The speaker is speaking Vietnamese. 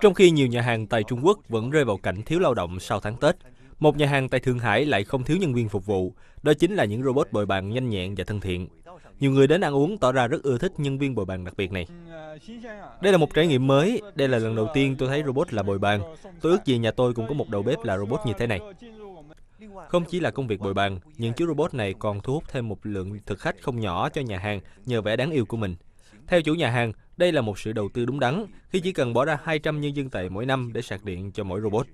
Trong khi nhiều nhà hàng tại Trung Quốc vẫn rơi vào cảnh thiếu lao động sau tháng Tết, một nhà hàng tại Thượng Hải lại không thiếu nhân viên phục vụ, đó chính là những robot bồi bàn nhanh nhẹn và thân thiện. Nhiều người đến ăn uống tỏ ra rất ưa thích nhân viên bồi bàn đặc biệt này. Đây là một trải nghiệm mới, đây là lần đầu tiên tôi thấy robot là bồi bàn. Tôi ước gì nhà tôi cũng có một đầu bếp là robot như thế này. Không chỉ là công việc bồi bàn, những chiếc robot này còn thu hút thêm một lượng thực khách không nhỏ cho nhà hàng nhờ vẻ đáng yêu của mình. Theo chủ nhà hàng, đây là một sự đầu tư đúng đắn khi chỉ cần bỏ ra 200 nhân dân tệ mỗi năm để sạc điện cho mỗi robot.